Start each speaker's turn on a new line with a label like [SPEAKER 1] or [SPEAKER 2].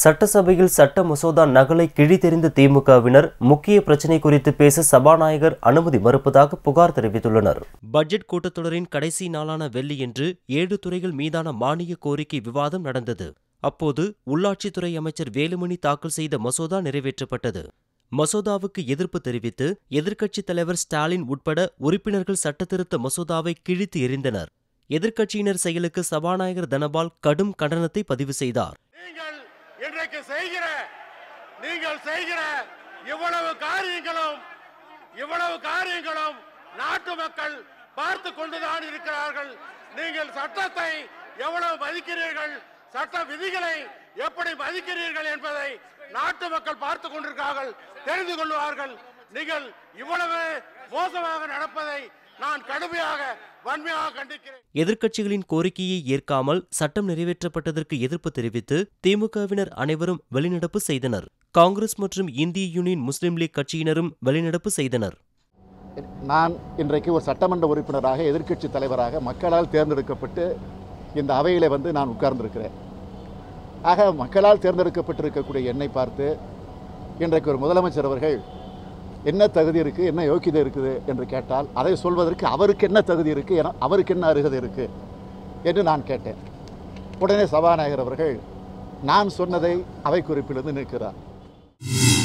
[SPEAKER 1] சட்டசபையில் சட்ட மசோதா நகலை கிழி தெரிந்த திமுகவினர் முக்கிய பிரச்சினை குறித்து பேச சபாநாயகர் அனுமதி மறுப்பதாக புகார் தெரிவித்துள்ளனர் பட்ஜெட் கூட்டத்தொடரின் கடைசி நாளான வெள்ளியன்று ஏழு துறைகள் மீதான மானிய கோரிக்கை விவாதம் நடந்தது அப்போது உள்ளாட்சித்துறை அமைச்சர் வேலுமணி தாக்கல் செய்த மசோதா நிறைவேற்றப்பட்டது மசோதாவுக்கு எதிர்ப்பு தெரிவித்து எதிர்க்கட்சித் தலைவர் ஸ்டாலின் உட்பட உறுப்பினர்கள் சட்டத்திருத்த மசோதாவை கிழித்து எறிந்தனர் எதிர்க்கட்சியினர் செயலுக்கு சபாநாயகர் தனபால் கடும் கண்டனத்தை பதிவு செய்தார்
[SPEAKER 2] உங்களுக்கு செய்கிற நீங்கள் செய்கிற இவ்வளவு காரியங்களும் இவ்வளவு காரியங்களும் நாட்டு மக்கள் பார்த்து கொண்டுதான் இருக்கிறார்கள் நீங்கள் சட்டத்தை எவ்வளவு மதிக்கிறீர்கள் சட்ட விதிகளை எப்படி மதிக்கிறீர்கள் என்பதை நாட்டு மக்கள் பார்த்து கொண்டிருக்கார்கள் தெரிந்து கொள்வார்கள் நீங்கள் இவ்வளவு மோசமாக நடப்பதை நான் கடுமையாக வன்மையாக கண்டிக்கிறேன்
[SPEAKER 1] எதிர்க்கட்சிகளின் கோரிக்கையை ஏற்காமல் சட்டம் நிறைவேற்றப்பட்டதற்கு எதிர்ப்பு தெரிவித்து திமுகவினர் அனைவரும் வெளிநடப்பு செய்தனர் காங்கிரஸ் மற்றும் இந்திய யூனியன் முஸ்லிம் லீக் கட்சியினரும் வெளிநடப்பு செய்தனர்
[SPEAKER 3] நான் இன்றைக்கு ஒரு சட்டமன்ற உறுப்பினராக எதிர்க்கட்சி தலைவராக மக்களால் தேர்ந்தெடுக்கப்பட்டு இந்த அவையில் வந்து நான் உட்கார்ந்திருக்கிறேன் ஆக மக்களால் தேர்ந்தெடுக்கப்பட்டிருக்கக்கூடிய என்னை பார்த்து இன்றைக்கு ஒரு முதலமைச்சர் அவர்கள் என்ன தகுதி இருக்குது என்ன யோக்கியதை இருக்குது என்று கேட்டால் அதை சொல்வதற்கு அவருக்கு என்ன தகுதி இருக்குது என அவருக்கு என்ன அருகதை இருக்குது என்று நான் கேட்டேன் உடனே சபாநாயகர் அவர்கள் நான் சொன்னதை அவை குறிப்பிலிருந்து நிற்கிறார்